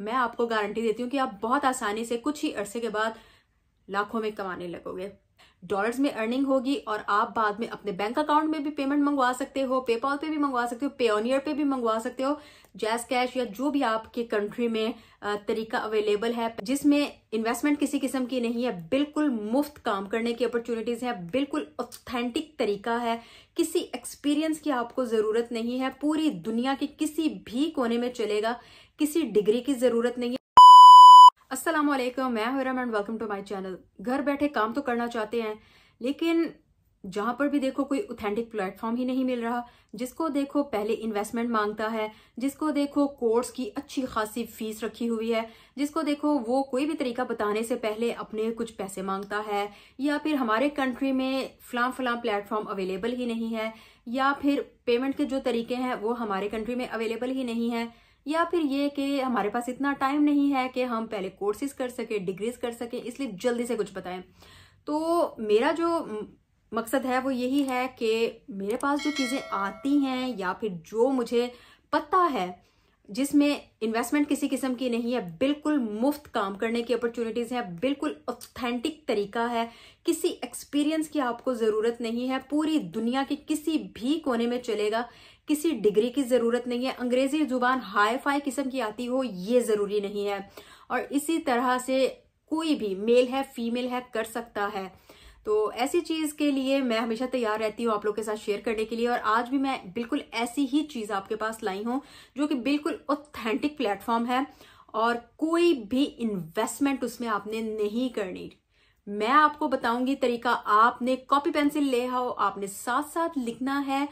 मैं आपको गारंटी देती हूँ कि आप बहुत आसानी से कुछ ही अरसे के बाद लाखों में कमाने लगोगे डॉलर्स में अर्निंग होगी और आप बाद में अपने बैंक अकाउंट में भी पेमेंट मंगवा सकते हो पेपॉल पे भी मंगवा सकते हो पेओनियर पे भी मंगवा सकते हो जैस कैश या जो भी आपके कंट्री में तरीका अवेलेबल है जिसमें इन्वेस्टमेंट किसी किस्म की नहीं है बिल्कुल मुफ्त काम करने की अपॉर्चुनिटीज है बिल्कुल ऑथेंटिक तरीका है किसी एक्सपीरियंस की आपको जरूरत नहीं है पूरी दुनिया के किसी भी कोने में चलेगा किसी डिग्री की जरूरत नहीं है अस्सलाम वालेकुम मैं Hurram and welcome to my channel घर बैठे काम तो करना चाहते हैं लेकिन जहां पर भी देखो कोई ऑथेंटिक प्लेटफॉर्म ही नहीं मिल रहा जिसको देखो पहले इन्वेस्टमेंट मांगता है जिसको देखो कोर्स की अच्छी खासी फीस रखी हुई है जिसको देखो वो कोई भी तरीका बताने से पहले अपने कुछ पैसे मांगता है या फिर हमारे कंट्री में फलाम फलां प्लेटफॉर्म अवेलेबल ही नहीं है या फिर पेमेंट के जो तरीके हैं वो हमारे कंट्री में अवेलेबल ही नहीं है या फिर ये कि हमारे पास इतना टाइम नहीं है कि हम पहले कोर्सेज कर सके डिग्रीज कर सके इसलिए जल्दी से कुछ बताएं तो मेरा जो मकसद है वो यही है कि मेरे पास जो चीज़ें आती हैं या फिर जो मुझे पता है जिसमें इन्वेस्टमेंट किसी किस्म की नहीं है बिल्कुल मुफ्त काम करने की अपॉर्चुनिटीज़ है बिल्कुल ऑथेंटिक तरीका है किसी एक्सपीरियंस की आपको ज़रूरत नहीं है पूरी दुनिया के किसी भी कोने में चलेगा किसी डिग्री की ज़रूरत नहीं है अंग्रेज़ी ज़ुबान हाई फाई किस्म की आती हो ये ज़रूरी नहीं है और इसी तरह से कोई भी मेल है फीमेल है कर सकता है तो ऐसी चीज के लिए मैं हमेशा तैयार रहती हूँ आप लोग के साथ शेयर करने के लिए और आज भी मैं बिल्कुल ऐसी ही चीज आपके पास लाई हूँ जो कि बिल्कुल ऑथेंटिक प्लेटफॉर्म है और कोई भी इन्वेस्टमेंट उसमें आपने नहीं करनी मैं आपको बताऊंगी तरीका आपने कॉपी पेंसिल ले आओ आपने साथ साथ लिखना है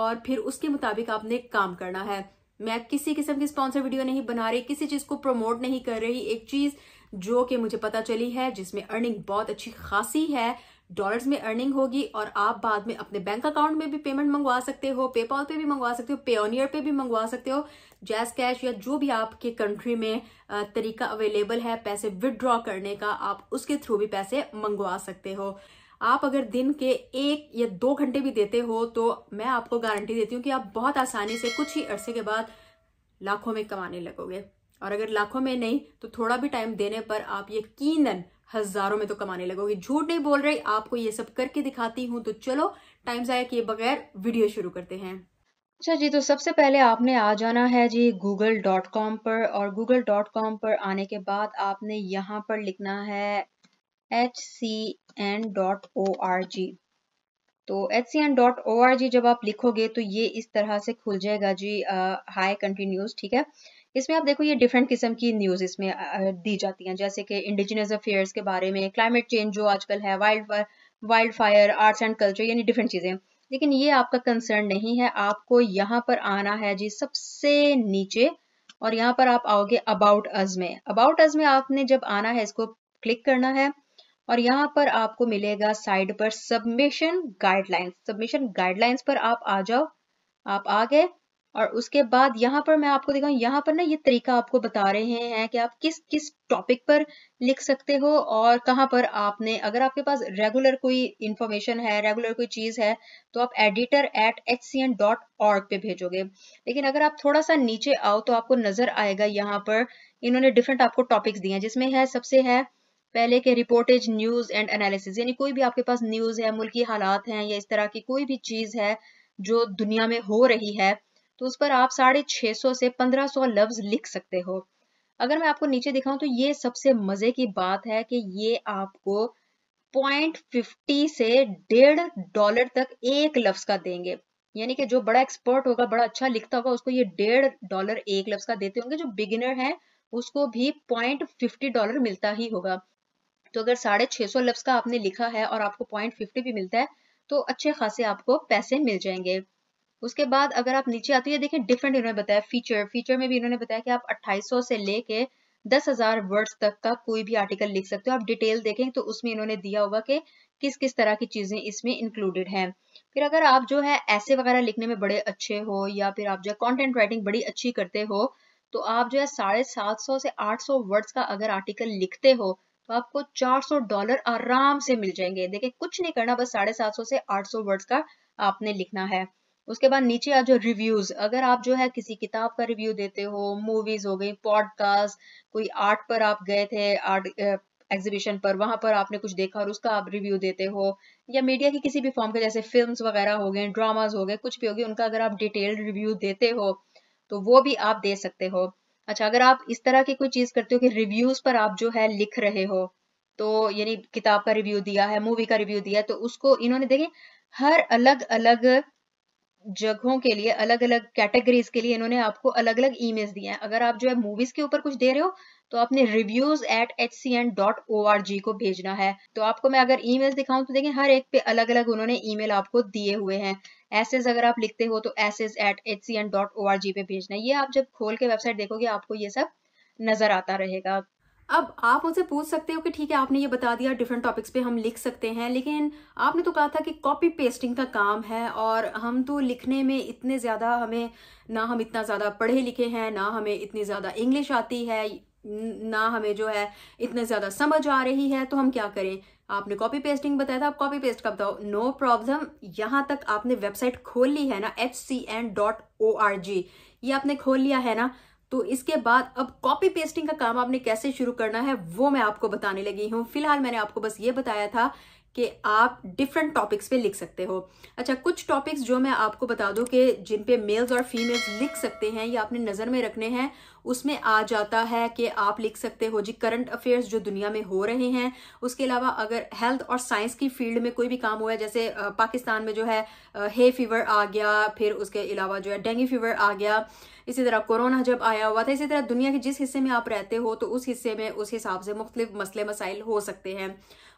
और फिर उसके मुताबिक आपने काम करना है मैं किसी किस्म की स्पॉन्सर वीडियो नहीं बना रही किसी चीज को प्रमोट नहीं कर रही एक चीज जो कि मुझे पता चली है जिसमें अर्निंग बहुत अच्छी खासी है डॉलर्स में अर्निंग होगी और आप बाद में अपने बैंक अकाउंट में भी पेमेंट मंगवा सकते हो पेपॉल पे भी मंगवा सकते हो पेओनियर पे भी मंगवा सकते हो जैस कैश या जो भी आपके कंट्री में तरीका अवेलेबल है पैसे विदड्रॉ करने का आप उसके थ्रू भी पैसे मंगवा सकते हो आप अगर दिन के एक या दो घंटे भी देते हो तो मैं आपको गारंटी देती हूँ कि आप बहुत आसानी से कुछ ही अरसे के बाद लाखों में कमाने लगोगे और अगर लाखों में नहीं तो थोड़ा भी टाइम देने पर आप यकीनन हजारों में तो कमाने लगोगे झूठ नहीं बोल रही आपको ये सब करके दिखाती हूँ तो चलो टाइम जाया किए बगैर वीडियो शुरू करते हैं अच्छा जी तो सबसे पहले आपने आ जाना है जी गूगल डॉट कॉम पर और गूगल डॉट कॉम पर आने के बाद आपने यहाँ पर लिखना है H C N dot O R G तो H C N dot O R G जब आप लिखोगे तो ये इस तरह से खुल जाएगा जी हाई कंटिन्यूस ठीक है इसमें आप देखो ये डिफरेंट किस्म की न्यूज़ इसमें दी जाती हैं जैसे कि इंडिजिनस अफेयर्स के बारे में क्लाइमेट चेंज जो आजकल है wild wild fire arts and culture यानी डिफरेंट चीज़ें लेकिन ये आपका कंसर्न नहीं है आपको यहाँ पर आना है जी सबसे नीचे और यहाँ पर आप आओगे अबाउट अज में अबाउट अज में आपने जब आना है इसको क्लिक करना है और यहाँ पर आपको मिलेगा साइड पर सबमिशन गाइडलाइंस सबमिशन गाइडलाइंस पर आप आ जाओ आप आ गए और उसके बाद यहाँ पर मैं आपको दिखाऊँ यहाँ पर ना ये तरीका आपको बता रहे हैं कि आप किस किस टॉपिक पर लिख सकते हो और कहाँ पर आपने अगर आपके पास रेगुलर कोई इंफॉर्मेशन है रेगुलर कोई चीज़ है तो आप editor at H C N dot org पे भेजोगे लेकिन अगर आप थोड़ा सा नीचे आओ तो आपको नजर आएगा यहाँ पर इन्होंने डिफरेंट आपको टॉपिक्स दिए हैं जिसमें है सबसे है पहले के रिपोर्टेज न्यूज एंड एनालिसिस यानी कोई भी आपके पास न्यूज है मुल्की हालात हैं या इस तरह की कोई भी चीज है जो दुनिया में हो रही है तो उस पर आप साढ़े छह सौ से पंद्रह सौ लफ्ज लिख सकते हो अगर मैं आपको नीचे दिखाऊं तो ये सबसे मजे की बात है कि ये आपको पॉइंट फिफ्टी से डेढ़ डॉलर तक एक लफ्ज का देंगे यानी कि जो बड़ा एक्सपर्ट होगा बड़ा अच्छा लिखता होगा उसको ये डेढ़ डॉलर एक लफ्ज का देते होंगे जो बिगिनर है उसको भी पॉइंट फिफ्टी डॉलर मिलता ही होगा तो अगर साढ़े छह सौ लफ्ज का आपने लिखा है और आपको पॉइंट फिफ्टी भी मिलता है तो अच्छे खासे आपको पैसे मिल जाएंगे उसके बाद अगर आप नीचे आती ये देखें डिफरेंट इन्होंने बताया फीचर फीचर में भी इन्होंने बताया कि आप 2800 से लेके दस हजार वर्ड्स तक का कोई भी आर्टिकल लिख सकते हो आप डिटेल देखें तो उसमें इन्होंने दिया होगा कि किस किस तरह की चीजें इसमें इंक्लूडेड हैं फिर अगर आप जो है ऐसे वगैरह लिखने में बड़े अच्छे हो या फिर आप जो है कॉन्टेंट राइटिंग बड़ी अच्छी करते हो तो आप जो है साढ़े सात सौ से आठ सौ वर्ड्स का अगर आर्टिकल लिखते हो तो आपको चार सौ डॉलर आराम से मिल जाएंगे देखिए कुछ नहीं करना बस साढ़े सात सौ से आठ सौ वर्ड्स का आपने लिखना है उसके बाद नीचे आ जो रिव्यूज अगर आप जो है किसी किताब का रिव्यू देते हो मूवीज हो गई पॉडकास्ट कोई आर्ट पर आप गए थे आर्ट एग्जीबिशन पर वहां पर आपने कुछ देखा और उसका आप रिव्यू देते हो या मीडिया की किसी भी फॉर्म के जैसे फिल्म वगैरह हो गए ड्रामाज हो गए कुछ भी हो गए उनका अगर आप डिटेल रिव्यू देते हो तो वो भी आप दे सकते हो अच्छा अगर आप इस तरह की कोई चीज करते हो कि रिव्यूज पर आप जो है लिख रहे हो तो यानी किताब का रिव्यू दिया है मूवी का रिव्यू दिया है तो उसको इन्होंने देखें हर अलग अलग जगहों के लिए अलग अलग कैटेगरीज के लिए इन्होंने आपको अलग अलग ईमेल्स दिए हैं अगर आप जो है मूवीज के ऊपर कुछ दे रहे हो तो आपने reviews at H C N dot O R G को भेजना है तो आपको मैं अगर ई मेल दिखाऊं तो देखें हर एक पे अलग अलग उन्होंने ई मेल आपको दिए हुए हैं एसेज अगर आप लिखते हो तो essays at H C N dot O R G पे भेजना है ये आप जब खोल के वेबसाइट देखोगे आपको ये सब नजर आता रहेगा अब आप उनसे पूछ सकते हो कि ठीक है आपने ये बता दिया डिफरेंट टॉपिक्स पे हम लिख सकते हैं लेकिन आपने तो कहा था कि कॉपी पेस्टिंग का काम है और हम तो लिखने में इतने ज़्यादा हमें ना हम इतना ज़्यादा पढ़े लिखे हैं ना हमें इतनी ज़्यादा इंग्लिश आती है ना हमें जो है इतने ज़्यादा समझ आ रही है तो हम क्या करें आपने कॉपी पेस्टिंग बताया था आप कॉपी पेस्ट का बताओ नो प्रॉब्लम यहाँ तक आपने वेबसाइट खोल ली है ना H C N dot O R G ये आपने खोल लिया है ना तो इसके बाद अब कॉपी पेस्टिंग का काम आपने कैसे शुरू करना है वो मैं आपको बताने लगी हूँ फिलहाल मैंने आपको बस ये बताया था कि आप डिफरेंट टॉपिक्स पे लिख सकते हो अच्छा कुछ टॉपिक्स जो मैं आपको बता दूं कि जिन पे मेल्स और फीमेल्स लिख सकते हैं या अपने नज़र में रखने हैं उसमें आ जाता है कि आप लिख सकते हो जी करंट अफेयर्स जो दुनिया में हो रहे हैं उसके अलावा अगर हेल्थ और साइंस की फील्ड में कोई भी काम हुआ है जैसे पाकिस्तान में जो है हे फीवर आ गया फिर उसके अलावा जो है डेंगू फीवर आ गया इसी तरह कोरोना जब आया हुआ था इसी तरह दुनिया के जिस हिस्से में आप रहते हो तो उस हिस्से में उस हिसाब से मुख्तलिफ मसले मसाइल हो सकते हैं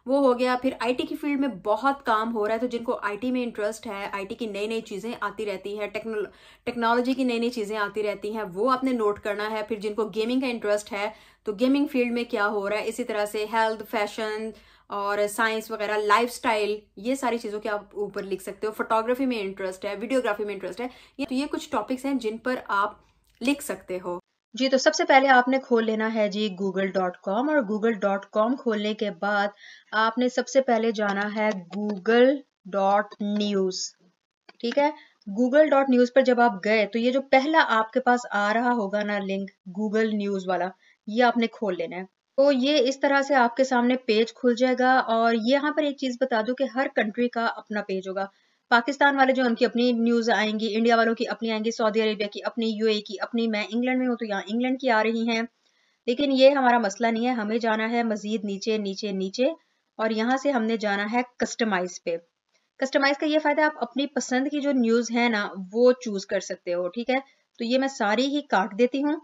वो हो गया फिर आईटी की फील्ड में बहुत काम हो रहा है तो जिनको आईटी में इंटरेस्ट है आईटी की नई नई चीज़ें आती रहती है टेक्नोलॉजी की नई नई चीज़ें आती रहती हैं वो आपने नोट करना है फिर जिनको गेमिंग का इंटरेस्ट है तो गेमिंग फील्ड में क्या हो रहा है इसी तरह से हेल्थ फैशन और साइंस वगैरह लाइफ ये सारी चीज़ों के आप ऊपर लिख सकते हो फोटोग्राफी में इंटरेस्ट है वीडियोग्राफी में इंटरेस्ट है तो ये कुछ टॉपिक्स हैं जिन पर आप लिख सकते हो जी तो सबसे पहले आपने खोल लेना है जी गूगल डॉट कॉम और गूगल डॉट कॉम खोलने के बाद आपने सबसे पहले जाना है गूगल डॉट न्यूज ठीक है गूगल डॉट न्यूज पर जब आप गए तो ये जो पहला आपके पास आ रहा होगा ना लिंक गूगल न्यूज वाला ये आपने खोल लेना है तो ये इस तरह से आपके सामने पेज खुल जाएगा और यहाँ पर एक चीज बता दूं कि हर कंट्री का अपना पेज होगा पाकिस्तान वाले जो उनकी अपनी न्यूज़ आएंगी इंडिया वालों की अपनी आएंगी सऊदी अरेबिया की अपनी यूए e की अपनी मैं इंग्लैंड में हूँ तो यहाँ इंग्लैंड की आ रही हैं लेकिन ये हमारा मसला नहीं है हमें जाना है मज़ीद नीचे नीचे नीचे और यहाँ से हमने जाना है कस्टमाइज पे कस्टमाइज का ये फ़ायदा आप अपनी पसंद की जो न्यूज़ है ना वो चूज़ कर सकते हो ठीक है तो ये मैं सारी ही काट देती हूँ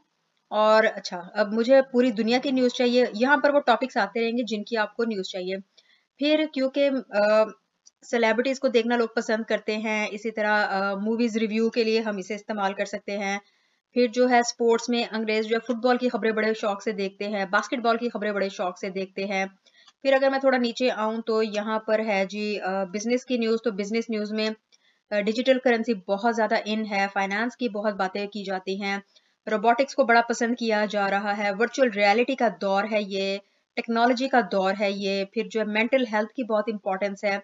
और अच्छा अब मुझे पूरी दुनिया की न्यूज़ चाहिए यहाँ पर वो टॉपिक्स आते रहेंगे जिनकी आपको न्यूज़ चाहिए फिर क्योंकि सेलेब्रिटीज़ को देखना लोग पसंद करते हैं इसी तरह मूवीज़ रिव्यू के लिए हम इसे इस्तेमाल कर सकते हैं फिर जो है स्पोर्ट्स में अंग्रेज जो है फुटबॉल की खबरें बड़े शौक से देखते हैं बास्केटबॉल की खबरें बड़े शौक से देखते हैं फिर अगर मैं थोड़ा नीचे आऊं तो यहाँ पर है जी बिजनेस की न्यूज़ तो बिजनेस न्यूज़ में डिजिटल करेंसी बहुत ज़्यादा इन है फाइनेंस की बहुत बातें की जाती हैं रोबोटिक्स को बड़ा पसंद किया जा रहा है वर्चुअल रियलिटी का दौर है ये टेक्नोलॉजी का दौर है ये फिर जो है मेंटल हेल्थ की बहुत इंपॉर्टेंस है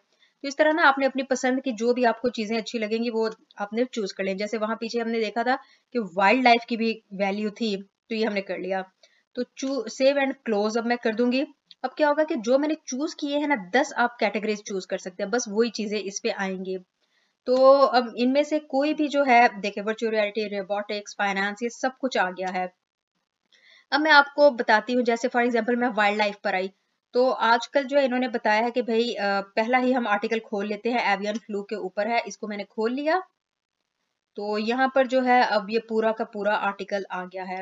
तो इस तरह ना आपने अपनी पसंद की जो भी आपको चीजें अच्छी लगेंगी वो आपने चूज कर लें जैसे वहां पीछे हमने देखा था कि वाइल्ड लाइफ की भी वैल्यू थी तो ये हमने कर लिया तो चू सेव एंड क्लोज अब मैं कर दूंगी अब क्या होगा कि जो मैंने चूज किए हैं ना दस आप कैटेगरीज चूज कर सकते हैं बस वही चीजें इस पे आएंगी तो अब इनमें से कोई भी जो है देखे वर्चुअल रियलिटी रोबोटिक्स फाइनेंस ये सब कुछ आ गया है अब मैं आपको बताती हूँ जैसे फॉर एग्जाम्पल मैं वाइल्ड लाइफ पर आई तो आजकल जो है इन्होंने बताया है कि भाई पहला ही हम आर्टिकल खोल लेते हैं एवियन फ्लू के ऊपर है इसको मैंने खोल लिया तो यहाँ पर जो है अब ये पूरा का पूरा आर्टिकल आ गया है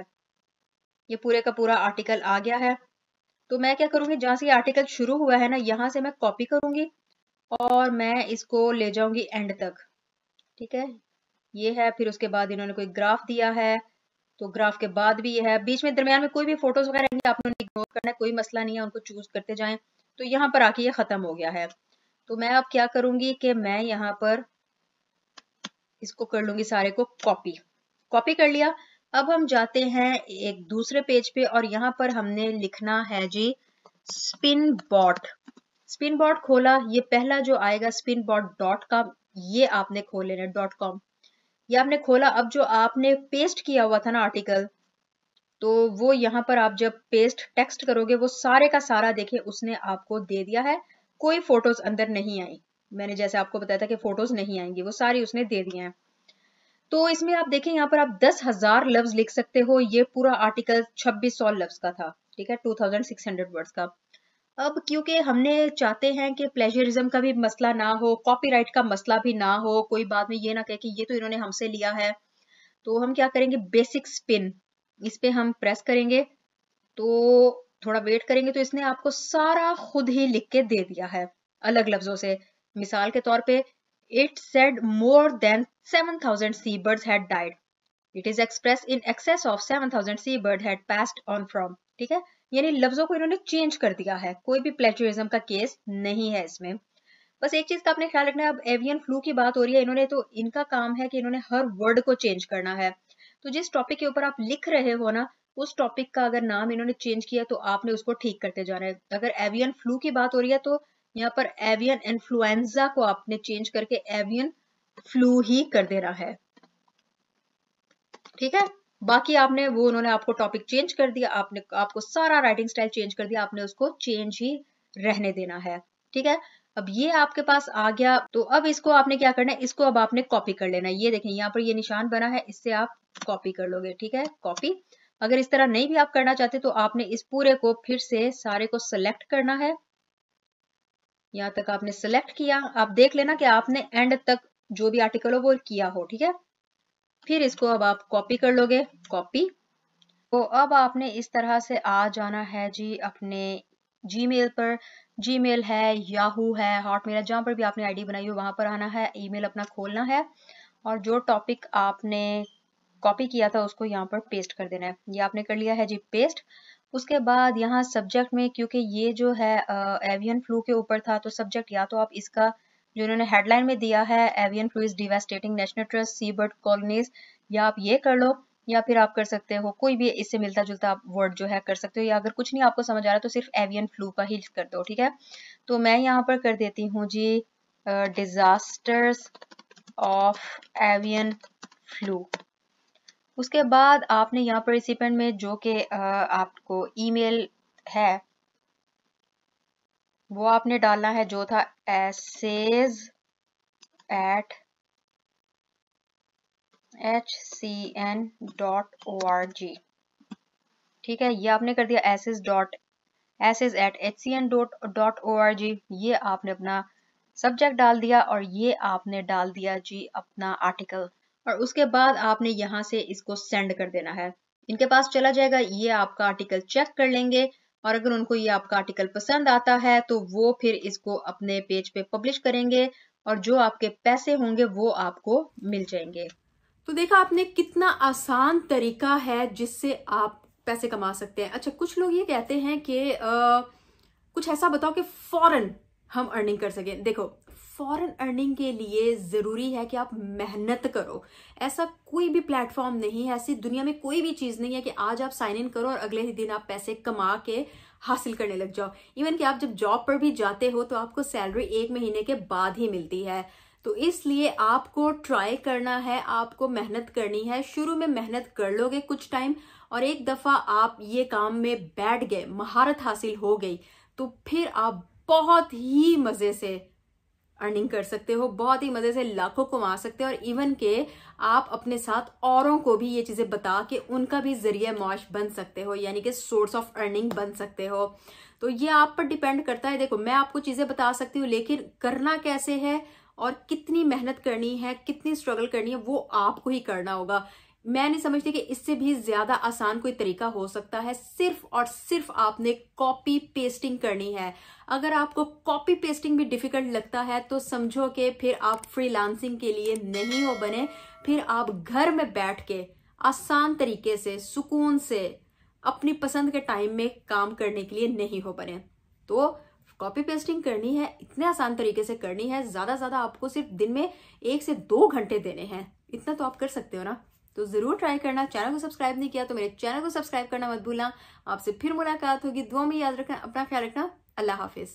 ये पूरे का पूरा आर्टिकल आ गया है तो मैं क्या करूँगी जहाँ से ये आर्टिकल शुरू हुआ है ना यहाँ से मैं कॉपी करूंगी और मैं इसको ले जाऊंगी एंड तक ठीक है ये है फिर उसके बाद इन्होंने कोई ग्राफ दिया है तो ग्राफ के बाद भी ये है बीच में दरमियान में कोई भी फोटोज वगैरह नहीं आपने इग्नोर करना है कोई मसला नहीं है उनको चूज करते जाएं तो यहाँ पर आके ये खत्म हो गया है तो मैं अब क्या करूंगी कि मैं यहाँ पर इसको कर लूंगी सारे को कॉपी कॉपी कर लिया अब हम जाते हैं एक दूसरे पेज पे और यहाँ पर हमने लिखना है जी स्पिन बॉट स्पिन बॉट खोला ये पहला जो आएगा स्पिन बॉट डॉट कॉम ये आपने खोल लेना डॉट कॉम ये आपने खोला अब जो आपने पेस्ट किया हुआ था ना आर्टिकल तो वो यहाँ पर आप जब पेस्ट टेक्स्ट करोगे वो सारे का सारा देखे उसने आपको दे दिया है कोई फोटोज अंदर नहीं आई मैंने जैसे आपको बताया था कि फोटोज नहीं आएंगी वो सारी उसने दे दिए हैं तो इसमें आप देखें यहाँ पर आप दस हजार लफ्ज लिख सकते हो ये पूरा आर्टिकल छब्बीस सौ लफ्ज का था ठीक है two thousand six hundred words का अब क्योंकि हमने चाहते हैं कि प्लेजरिज्म का भी मसला ना हो कॉपीराइट का मसला भी ना हो कोई बात में ये ना कहे कि ये तो इन्होंने हमसे लिया है तो हम क्या करेंगे बेसिक स्पिन इस पे हम प्रेस करेंगे तो थोड़ा वेट करेंगे तो इसने आपको सारा खुद ही लिख के दे दिया है अलग लफ्जों से मिसाल के तौर पे it said more than 7000 sea birds had died it is expressed in excess of 7000 sea bird had passed on from ठीक है यानी लफ्जों को इन्होंने चेंज कर दिया है कोई भी प्लेजरिज्म का केस नहीं है इसमें बस एक चीज का आपने ख्याल रखना है अब एवियन फ्लू की बात हो रही है इन्होंने तो इनका काम है कि इन्होंने हर वर्ड को चेंज करना है तो जिस टॉपिक के ऊपर आप लिख रहे हो ना उस टॉपिक का अगर नाम इन्होंने चेंज किया तो आपने उसको ठीक करते जाना है अगर एवियन फ्लू की बात हो रही है तो यहाँ पर एवियन इन्फ्लुएंजा को आपने चेंज करके एवियन फ्लू ही कर देना है ठीक है बाकी आपने वो उन्होंने आपको टॉपिक चेंज कर दिया आपने आपको सारा राइटिंग स्टाइल चेंज कर दिया आपने उसको चेंज ही रहने देना है ठीक है अब ये आपके पास आ गया तो अब इसको आपने क्या करना है इसको अब आपने कॉपी कर लेना है ये देखें यहाँ पर ये निशान बना है इससे आप कॉपी कर लोगे ठीक है कॉपी अगर इस तरह नहीं भी आप करना चाहते तो आपने इस पूरे को फिर से सारे को सिलेक्ट करना है यहाँ तक आपने सेलेक्ट किया आप देख लेना कि आपने एंड तक जो भी आर्टिकल हो वो किया हो ठीक है फिर इसको अब आप कॉपी कर लोगे कॉपी तो अब आपने इस तरह से आ जाना है जी अपने जीमेल पर जीमेल है याहू है हॉटमेल है जहाँ पर भी आपने आईडी बनाई हो वहाँ पर आना है ईमेल अपना खोलना है और जो टॉपिक आपने कॉपी किया था उसको यहाँ पर पेस्ट कर देना है ये आपने कर लिया है जी पेस्ट उसके बाद यहाँ सब्जेक्ट में क्योंकि ये जो है एवियन फ्लू के ऊपर था तो सब्जेक्ट या तो आप इसका जो इन्होंने हेडलाइन में दिया है avian flu is devastating National Trust sea bird colonies या आप ये कर लो या फिर आप कर सकते हो कोई भी इससे मिलता जुलता आप वर्ड जो है कर सकते हो या अगर कुछ नहीं आपको समझ आ रहा तो सिर्फ एवियन फ्लू का ही कर दो ठीक है तो मैं यहाँ पर कर देती हूँ जी डिजास्टर्स ऑफ एवियन फ्लू उसके बाद आपने यहाँ पर रिसिपेंट में जो कि आपको ईमेल है वो आपने डालना है जो था essays at H C N dot O R G ठीक है ये आपने कर दिया essays dot essays at H C N dot dot O R G ये आपने अपना सब्जेक्ट डाल दिया और ये आपने डाल दिया जी अपना आर्टिकल और उसके बाद आपने यहाँ से इसको सेंड कर देना है इनके पास चला जाएगा ये आपका आर्टिकल चेक कर लेंगे और अगर उनको ये आपका आर्टिकल पसंद आता है तो वो फिर इसको अपने पेज पे पब्लिश करेंगे और जो आपके पैसे होंगे वो आपको मिल जाएंगे तो देखा आपने कितना आसान तरीका है जिससे आप पैसे कमा सकते हैं अच्छा कुछ लोग ये कहते हैं कि आ, कुछ ऐसा बताओ कि फॉरन हम अर्निंग कर सकें देखो फॉरेन अर्निंग के लिए ज़रूरी है कि आप मेहनत करो ऐसा कोई भी प्लेटफॉर्म नहीं है ऐसी दुनिया में कोई भी चीज़ नहीं है कि आज आप साइन इन करो और अगले ही दिन आप पैसे कमा के हासिल करने लग जाओ इवन कि आप जब जॉब पर भी जाते हो तो आपको सैलरी एक महीने के बाद ही मिलती है तो इसलिए आपको ट्राई करना है आपको मेहनत करनी है शुरू में मेहनत कर लोगे कुछ टाइम और एक दफ़ा आप ये काम में बैठ गए महारत हासिल हो गई तो फिर आप बहुत ही मज़े से अर्निंग कर सकते हो बहुत ही मज़े से लाखों कमा सकते हो और इवन के आप अपने साथ औरों को भी ये चीज़ें बता के उनका भी जरिए मुआश बन सकते हो यानी कि सोर्स ऑफ अर्निंग बन सकते हो तो ये आप पर डिपेंड करता है देखो मैं आपको चीज़ें बता सकती हूँ लेकिन करना कैसे है और कितनी मेहनत करनी है कितनी स्ट्रगल करनी है वो आपको ही करना होगा मैं नहीं समझती कि इससे भी ज्यादा आसान कोई तरीका हो सकता है सिर्फ और सिर्फ आपने कॉपी पेस्टिंग करनी है अगर आपको कॉपी पेस्टिंग भी डिफिकल्ट लगता है तो समझो कि फिर आप फ्रीलांसिंग के लिए नहीं हो बने फिर आप घर में बैठ के आसान तरीके से सुकून से अपनी पसंद के टाइम में काम करने के लिए नहीं हो बने तो कॉपी पेस्टिंग करनी है इतने आसान तरीके से करनी है ज्यादा ज्यादा आपको सिर्फ दिन में एक से दो घंटे देने हैं इतना तो आप कर सकते हो ना तो ज़रूर ट्राई करना चैनल को सब्सक्राइब नहीं किया तो मेरे चैनल को सब्सक्राइब करना मत भूलना आपसे फिर मुलाकात होगी दुआ में याद रखना अपना ख्याल रखना अल्लाह हाफिज़